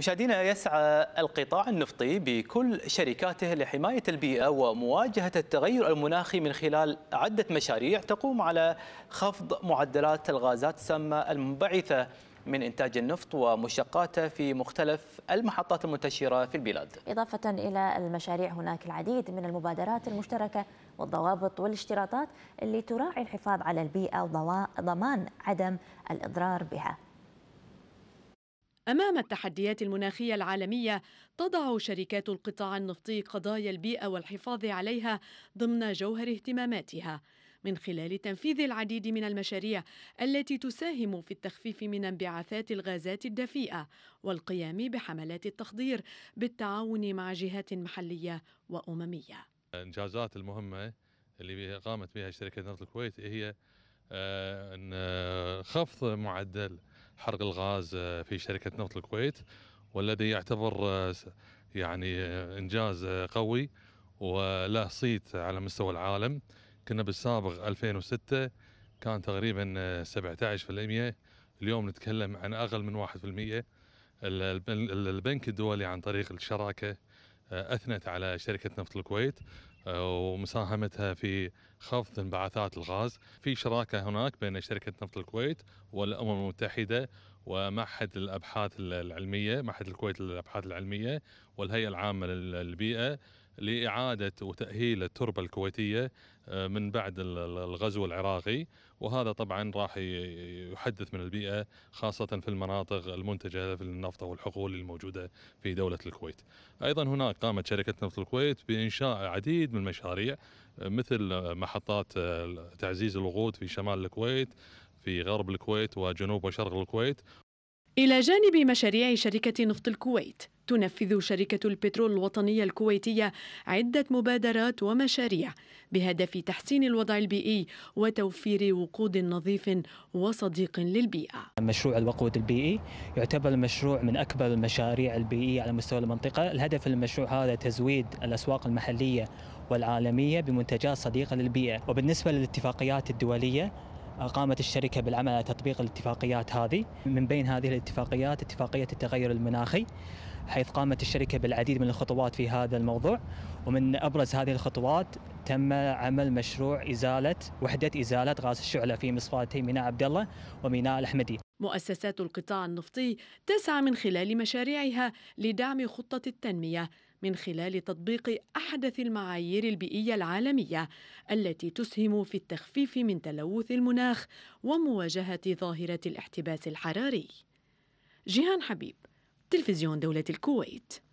مشاهدينا يسعى القطاع النفطي بكل شركاته لحماية البيئة ومواجهة التغير المناخي من خلال عدة مشاريع تقوم على خفض معدلات الغازات السامة المنبعثة من إنتاج النفط ومشتقاته في مختلف المحطات المنتشرة في البلاد إضافة إلى المشاريع هناك العديد من المبادرات المشتركة والضوابط والاشتراطات اللي تراعي الحفاظ على البيئة وضمان عدم الإضرار بها أمام التحديات المناخية العالمية تضع شركات القطاع النفطي قضايا البيئة والحفاظ عليها ضمن جوهر اهتماماتها من خلال تنفيذ العديد من المشاريع التي تساهم في التخفيف من انبعاثات الغازات الدفيئة والقيام بحملات التخضير بالتعاون مع جهات محلية وأممية الإنجازات المهمة اللي قامت بها شركة نفط الكويت هي آه، أن آه، خفض معدل حرق الغاز آه، في شركة نفط الكويت والذي يعتبر آه، يعني آه، إنجاز قوي وله صيت على مستوى العالم كنا بالسابق 2006 كان تقريبا 17% اليوم نتكلم عن أقل من 1% البنك الدولي عن طريق الشراكة أثنت على شركة نفط الكويت آه، ومساهمتها في خفض انبعاثات الغاز في شراكة هناك بين شركة نفط الكويت والأمم المتحدة ومعهد الأبحاث العلمية معهد الكويت للأبحاث العلمية والهيئة العامة للبيئة لإعادة وتأهيل التربة الكويتية آه، من بعد الغزو العراقي وهذا طبعا راح يحدث من البيئة خاصة في المناطق المنتجة للنفط والحقول الموجودة في دولة الكويت أيضا هناك قامت شركة نفط الكويت بإنشاء عديد من المشاريع آه، مثل آه، محطات تعزيز الوقود في شمال الكويت في غرب الكويت وجنوب وشرق الكويت إلى جانب مشاريع شركة نفط الكويت تنفذ شركة البترول الوطنية الكويتية عدة مبادرات ومشاريع بهدف تحسين الوضع البيئي وتوفير وقود نظيف وصديق للبيئة. مشروع الوقود البيئي يعتبر المشروع من أكبر المشاريع البيئية على مستوى المنطقة، الهدف المشروع هذا تزويد الأسواق المحلية والعالمية بمنتجات صديقة للبيئة، وبالنسبة للاتفاقيات الدولية قامت الشركة بالعمل على تطبيق الاتفاقيات هذه من بين هذه الاتفاقيات اتفاقية التغير المناخي حيث قامت الشركة بالعديد من الخطوات في هذا الموضوع ومن أبرز هذه الخطوات تم عمل مشروع إزالة وحدة إزالة غاز الشعلة في مصفاتي ميناء عبد الله وميناء الأحمدي مؤسسات القطاع النفطي تسعى من خلال مشاريعها لدعم خطة التنمية من خلال تطبيق أحدث المعايير البيئية العالمية التي تسهم في التخفيف من تلوث المناخ ومواجهة ظاهرة الاحتباس الحراري. جيهان حبيب تلفزيون دولة الكويت